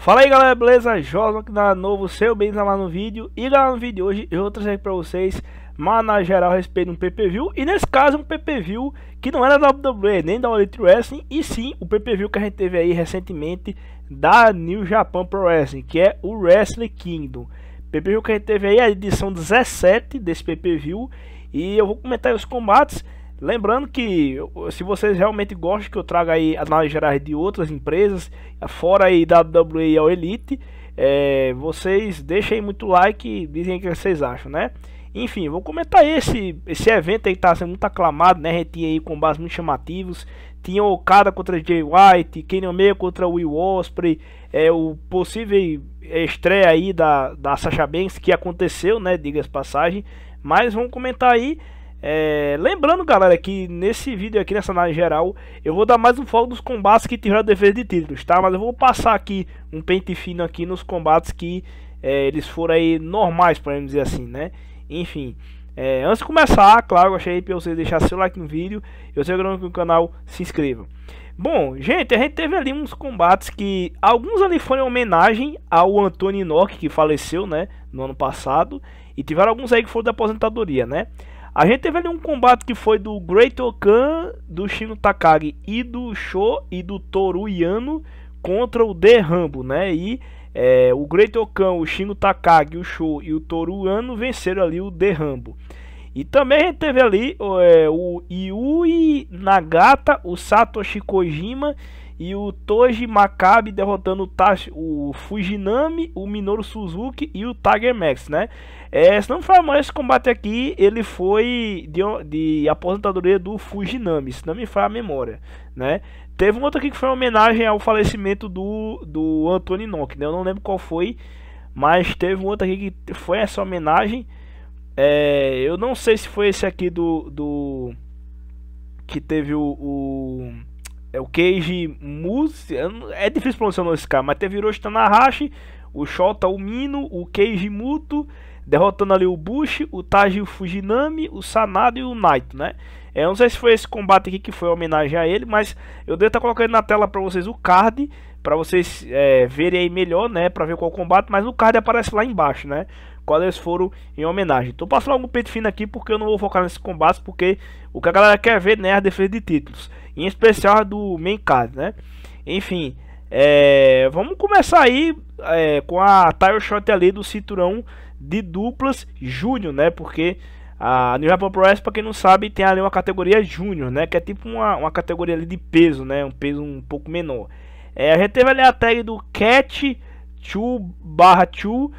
Fala aí galera, beleza? Jovem aqui na novo, seu bem lá no vídeo E galera, no vídeo de hoje eu vou trazer aqui pra vocês Mas geral a respeito de um PPV E nesse caso um PPV que não era da WWE nem da Elite Wrestling E sim o PPV que a gente teve aí recentemente da New Japan Pro Wrestling Que é o Wrestling Kingdom PPV que a gente teve aí é a edição 17 desse PPV E eu vou comentar os combates Lembrando que se vocês realmente gostam que eu traga aí análises gerais de outras empresas, fora aí WWE ao Elite, é, vocês deixem muito like e dizem o que vocês acham, né? Enfim, vou comentar esse, esse evento aí que tá sendo muito aclamado, né? A gente tinha aí combates muito chamativos. Tinha o Okada contra Jay White, Kenny Omega contra Will Osprey, é, o possível é, estreia aí da, da Sasha Banks que aconteceu, né? Diga-se passagem. Mas vamos comentar aí é, lembrando, galera, que nesse vídeo aqui, nessa análise geral, eu vou dar mais um foco nos combates que tiveram defesa de títulos, tá? Mas eu vou passar aqui um pente fino aqui nos combates que é, eles foram aí normais, podemos dizer assim, né? Enfim, é, antes de começar, claro, eu achei pra vocês deixar seu like no vídeo e sei que o canal se inscreva Bom, gente, a gente teve ali uns combates que alguns ali foram em homenagem ao Antônio inoc que faleceu, né, no ano passado, e tiveram alguns aí que foram da aposentadoria, né? A gente teve ali um combate que foi do Great Okan, do Shino Takagi e do Sho e do Toru Yano contra o The Rambo, né? E é, o Great Okan, o Shino Takagi, o Sho e o Toru Yano venceram ali o The Rambo. E também a gente teve ali é, o Yui Nagata, o Satoshi Kojima e o Toji Makabe derrotando o, o Fujinami, o Minoru Suzuki e o Tiger Max, né? É, se não for mais esse combate aqui, ele foi de, de aposentadoria do Fujinami, se não me falha a memória, né? Teve um outro aqui que foi uma homenagem ao falecimento do, do Anthony Nock, né? Eu não lembro qual foi, mas teve um outro aqui que foi essa homenagem. É, eu não sei se foi esse aqui do, do que teve o, o é o Keiji Musi. É difícil pronunciar esse nome desse cara, mas teve Hiroshi Tanahashi, o Shota Umino, o Keiji Muto, derrotando ali o Bush, o Taji Fujinami, o Sanado e o Naito, né? É, eu não sei se foi esse combate aqui que foi homenagem a ele, mas eu devo estar colocando na tela para vocês o card, para vocês é, verem aí melhor, né? Para ver qual combate, mas o card aparece lá embaixo, né? Quais foram em homenagem. Estou passando algum peito fino aqui, porque eu não vou focar nesse combate, porque o que a galera quer ver, né? É a defesa de títulos em especial a do Mencad, né? Enfim, é, vamos começar aí é, com a tire shot ali do cinturão de duplas júnior, né? Porque a New Japan Pro Wrestling, para quem não sabe, tem ali uma categoria júnior, né? Que é tipo uma, uma categoria ali de peso, né? Um peso um pouco menor. É, a gente teve ali a tag do Cat 2 barra 2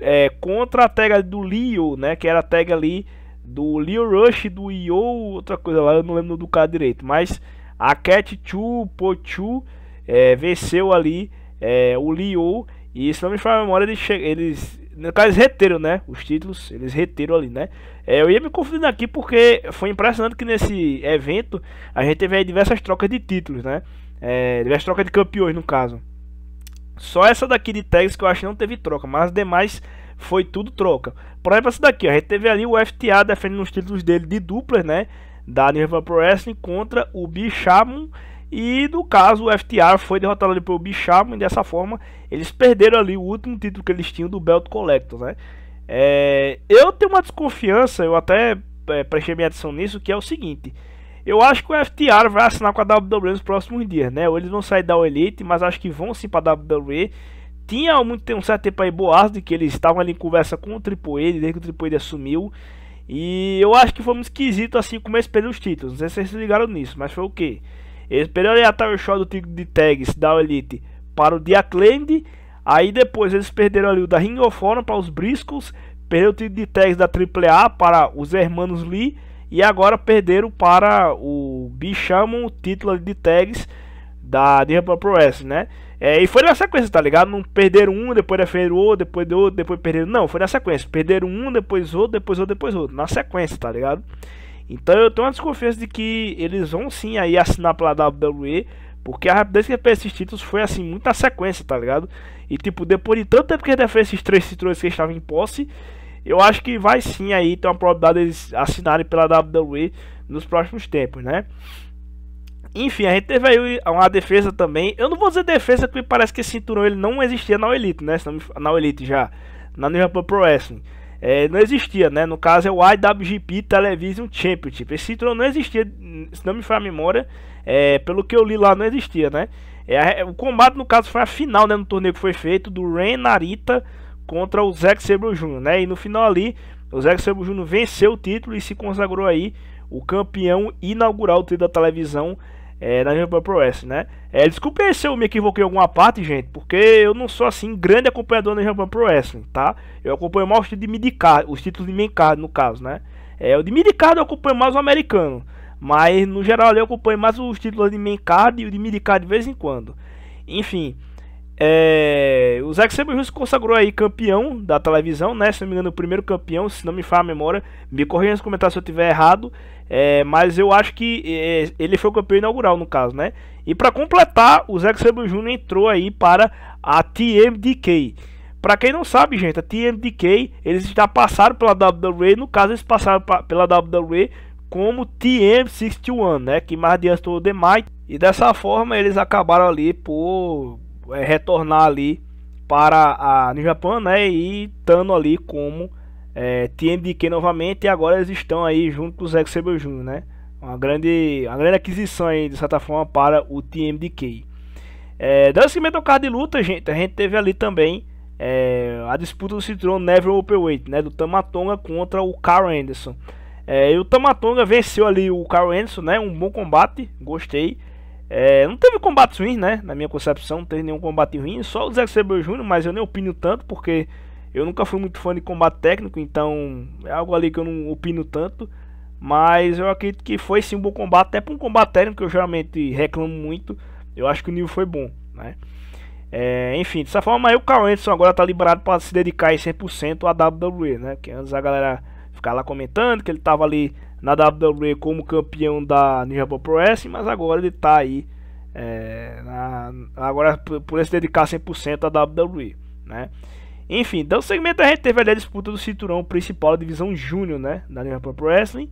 é, contra a tag do Leo, né? Que era a tag ali do Leo Rush, do Io, outra coisa lá, eu não lembro do cara direito, mas a Cat Chu Pochu é, venceu ali é, o Liu. E se não me falha a memória, eles, eles. No caso, eles reteram, né? Os títulos. Eles reteram ali, né? É, eu ia me confundindo aqui porque foi impressionante que nesse evento a gente teve diversas trocas de títulos, né? É, diversas trocas de campeões, no caso. Só essa daqui de tags que eu acho que não teve troca, mas as demais foi tudo troca. Por exemplo, essa daqui, ó, a gente teve ali o FTA defendendo os títulos dele de duplas, né? da Nirvana Pro Wrestling contra o Bichamon. E no caso, o FTR foi derrotado ali pelo Bichamon. E dessa forma, eles perderam ali o último título que eles tinham do Belt Collector, né? É, eu tenho uma desconfiança, eu até é, prestei minha atenção nisso, que é o seguinte. Eu acho que o FTR vai assinar com a WWE nos próximos dias, né? Ou eles vão sair da Elite, mas acho que vão sim para a WWE. Tinha muito, um certo tempo aí boas de que eles estavam ali em conversa com o Triple A, desde que o Triple A assumiu. E eu acho que foi um esquisito assim como eles perderam os títulos. Não sei se vocês se ligaram nisso, mas foi o que? Eles perderam a Tower Show do título de tags da Elite para o The Aí depois eles perderam ali o da Ring of Honor para os Briscos Perderam o título de tags da AAA para os Hermanos Lee. E agora perderam para o Bichamon o título de tags da Diamond Pro Wrestling, né? É, e foi na sequência, tá ligado? Não perderam um, depois perderam outro, depois de outro, depois perderam. Não, foi na sequência. Perderam um, depois outro, depois outro, depois outro. Na sequência, tá ligado? Então eu tenho uma desconfiança de que eles vão sim aí assinar pela WWE, porque a rapidez que fez esses títulos foi assim, muita sequência, tá ligado? E tipo, depois de tanto tempo que ele fez esses três títulos que estavam em posse, eu acho que vai sim aí ter uma probabilidade de eles assinarem pela WWE nos próximos tempos, né? Enfim, a gente teve aí uma defesa também. Eu não vou dizer defesa, porque parece que esse cinturão ele não existia na Elite, né? Na Elite já. Na New Japan Pro Wrestling. É, não existia, né? No caso é o IWGP Television Championship. Esse cinturão não existia, se não me falha a memória, é, pelo que eu li lá, não existia, né? É, o combate, no caso, foi a final, né? No torneio que foi feito do Ren Narita contra o Zack Sabre Jr., né? E no final ali, o Zack Sabre Jr. venceu o título e se consagrou aí o campeão inaugural do da televisão é, na Jump Pro S, né? É, desculpe se eu me equivoquei em alguma parte, gente, porque eu não sou assim grande acompanhador na Jump Pro S, tá? Eu acompanho mais os títulos de midcard, os títulos de maincard no caso, né? É, o de midcard eu acompanho mais o americano, mas no geral eu acompanho mais os títulos de maincard e o de midcard de vez em quando. Enfim, é, o Zack Sabre se consagrou aí campeão da televisão, né? Se não me engano, o primeiro campeão, se não me falha a memória. Me corrija nos comentários se eu tiver errado. É, mas eu acho que é, ele foi o campeão inaugural, no caso, né? E para completar, o Zack Sabre Jr. entrou aí para a TMDK. Para quem não sabe, gente, a TMDK, eles já passaram pela WWE, no caso eles passaram pela WWE como TM61, né? Que mais adiantou o The Might. E dessa forma eles acabaram ali por é, retornar ali para a New Japan, né? E estando ali como é, TMDK novamente. E agora eles estão aí junto com o Zack Sabre Jr., né? Uma grande, uma grande aquisição aí, de certa forma, para o TMDK. É, dando seguimento ao card de luta, gente, a gente teve ali também é, a disputa do cinturão Never Openweight, né? Do Tamatonga contra o Carl Anderson. É, e o Tamatonga venceu ali o Carl Anderson, né? Um bom combate, gostei. É, não teve combate ruim, né? Na minha concepção, não teve nenhum combate ruim. Só o Zé Sabre Jr., mas eu nem opino tanto, porque eu nunca fui muito fã de combate técnico, então é algo ali que eu não opino tanto. Mas eu acredito que foi sim um bom combate, até para um combate técnico que eu geralmente reclamo muito. Eu acho que o nível foi bom, né? É, enfim, dessa forma, o Carl Anderson agora está liberado para se dedicar 100% à WWE, né? Que antes a galera ficava lá comentando que ele estava ali na WWE como campeão da New Japan Pro Wrestling, mas agora ele está aí é, na, agora por, esse se dedicar 100% à WWE, né? Enfim, dando então, segmento a gente teve ali a disputa do cinturão principal da divisão júnior, né, da New Japan Pro Wrestling,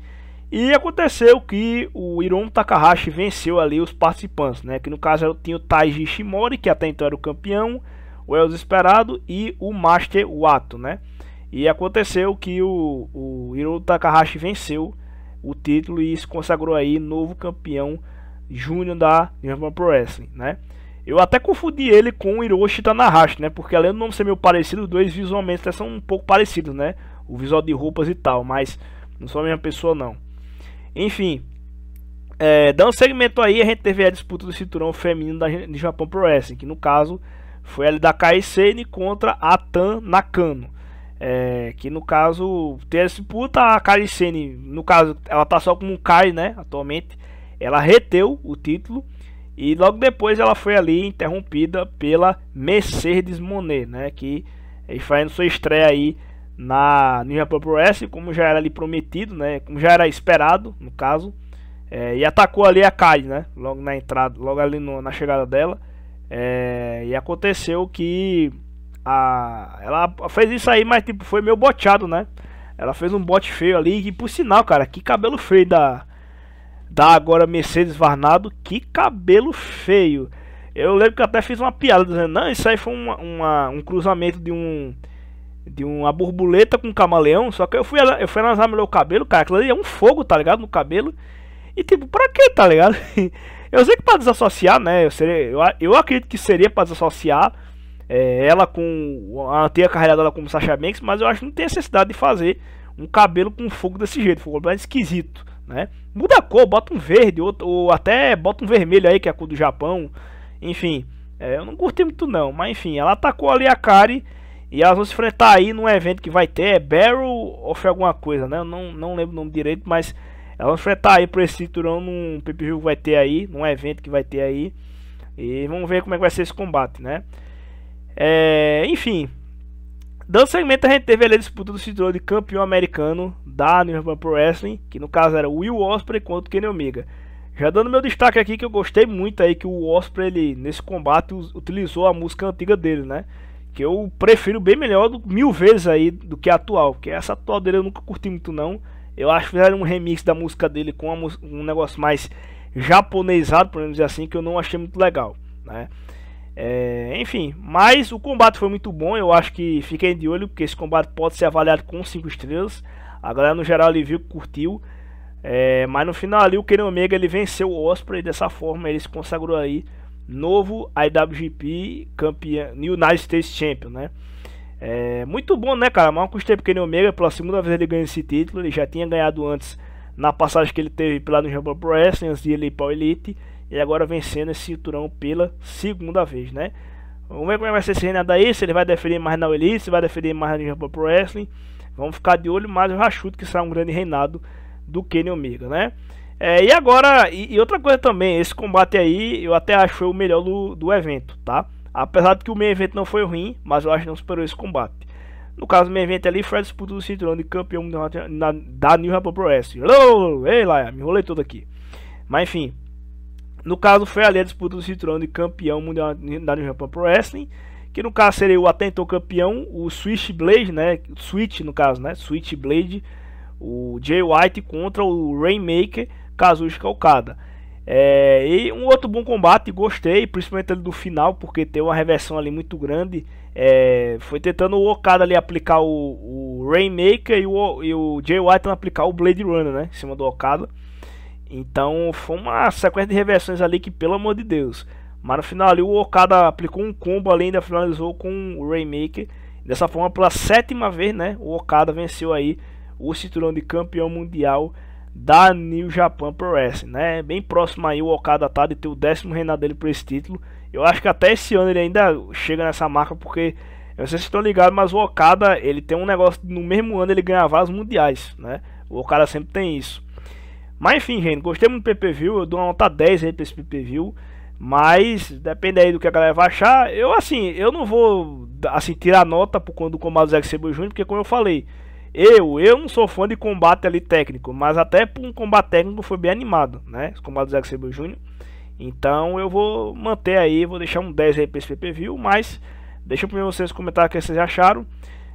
e aconteceu que o Hiromu Takahashi venceu ali os participantes, né, que no caso tinha o Taiji Shimori, que até então era o campeão, o Elzo Esperado e o Master Wato, né? E aconteceu que o, o Hiromu Takahashi venceu o título e se consagrou aí novo campeão júnior da Japan Pro Wrestling, né? Eu até confundi ele com o Hiroshi Tanahashi, né? Porque além do nome ser meio parecido, os dois visualmente até são um pouco parecidos, né? O visual de roupas e tal, mas não sou a mesma pessoa não. Enfim, é, dando segmento aí, a gente teve a disputa do cinturão feminino da, de Japão Pro Wrestling, que no caso foi a da Kaisei contra a Tan Nakano. É, que no caso, tem a disputa, a Kari no caso, ela tá só como Kai, né? Atualmente, ela reteu o título e logo depois ela foi ali interrompida pela Mercedes Monet, né? Que fazendo sua estreia aí na New Japan Pro Wrestling, como já era ali prometido, né? Como já era esperado, no caso. É, e atacou ali a Kai, né? Logo na entrada, logo ali no, na chegada dela. É, e aconteceu que a, ela fez isso aí, mas tipo, foi meio boteado, né? Ela fez um bote feio ali, e por sinal, cara, que cabelo feio da, da agora Mercedes Varnado, que cabelo feio. Eu lembro que até fiz uma piada dizendo, não, isso aí foi uma, uma, um cruzamento de um de uma borboleta com um camaleão, só que eu fui, eu fui analisar melhor o cabelo, cara, aquilo ali é um fogo, tá ligado, no cabelo. E tipo, pra que, tá ligado? eu sei que pra desassociar, né, eu, seria, eu, eu acredito que seria pra desassociar, é, ela com a ter a carreira dela como Sasha Banks, mas eu acho que não tem necessidade de fazer um cabelo com fogo desse jeito, ficou mais esquisito, né? Muda a cor, bota um verde outro, ou até bota um vermelho aí que é a cor do Japão, enfim. É, eu não curti muito não, mas enfim, ela atacou ali a Kari e elas vão se enfrentar aí num evento que vai ter, é Barrel of alguma coisa, né? Eu não, não lembro o nome direito, mas elas vão se enfrentar aí por esse cinturão num PPV que vai ter aí, num evento que vai ter aí. E vamos ver como é que vai ser esse combate, né? É, enfim, dando segmento a gente teve ali a disputa do título de campeão americano da New Japan Pro Wrestling, que no caso era Will Ospreay contra Kenny Omega. Já dando meu destaque aqui que eu gostei muito aí que o Osprey ele nesse combate utilizou a música antiga dele, né? Que eu prefiro bem melhor do, mil vezes aí do que a atual, porque essa atual dele eu nunca curti muito não. Eu acho que fizeram um remix da música dele com uma, um negócio mais japonesado, por dizer assim, que eu não achei muito legal, né? É, enfim, mas o combate foi muito bom. Eu acho que fiquem de olho, porque esse combate pode ser avaliado com 5 estrelas. A galera no geral ele viu que curtiu. É, mas no final ali o Kenny Omega ele venceu o Osprey dessa forma ele se consagrou aí novo IWGP campeão New United States Champion, né? É, muito bom, né, cara? Mal custei pro Kenny Omega pela segunda vez ele ganha esse título. Ele já tinha ganhado antes na passagem que ele teve pela New Japan Pro Wrestling antes de ele ir para Elite e agora vencendo esse cinturão pela segunda vez, né? Vamos ver como é vai ser esse reinado aí, se ele vai defender mais na Elite, se vai defender mais na Japan Pro Wrestling. Vamos ficar de olho mais o Rachuto, que será um grande reinado do Kenny Omega, né? É, e agora, e, e, outra coisa também, esse combate aí eu até acho foi o melhor do, do evento, tá? Apesar de que o meio evento não foi ruim, mas eu acho que não superou esse combate. No caso do meio evento ali, foi a disputa do cinturão de campeão da, New Japan Pro Wrestling. Ei lá, me enrolei todo aqui. Mas enfim, no caso, foi ali a disputa do cinturão de campeão mundial da New Japan Pro Wrestling, que no caso seria o atento campeão, o Blade né? Switch, no caso, né? Blade o Jay White contra o Rainmaker Kazuchika Okada. É, e um outro bom combate, gostei, principalmente ali do final, porque tem uma reversão ali muito grande. É, foi tentando o Okada ali aplicar o, o Rainmaker e o, e o Jay White aplicar o Blade Runner, né? Em cima do Okada. Então foi uma sequência de reversões ali que, pelo amor de Deus. Mas no final ali o Okada aplicou um combo ali, ainda finalizou com o Rainmaker. Dessa forma, pela sétima vez, né? O Okada venceu aí o cinturão de campeão mundial da New Japan Pro Wrestling, né? Bem próximo aí o Okada tá de ter o décimo reinado dele por esse título. Eu acho que até esse ano ele ainda chega nessa marca porque eu não sei se estão ligados, mas o Okada ele tem um negócio no mesmo ano ele ganha vasos mundiais, né? O Okada sempre tem isso. Mas enfim, gente, gostei muito do PPV, eu dou uma nota 10 aí pra esse PPV. Mas depende aí do que a galera vai achar. Eu assim, eu não vou assim tirar nota por quando o combate Zé Cebu Júnior, porque como eu falei, eu, eu não sou fã de combate ali técnico, mas até por um combate técnico foi bem animado, né? Esse combate do Zack Sabre Então eu vou manter aí, vou deixar um 10 aí pra esse PPV, mas deixa pra mim vocês comentar o que vocês acharam.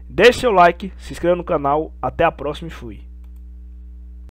Deixe seu like, se inscreva no canal, até a próxima e fui.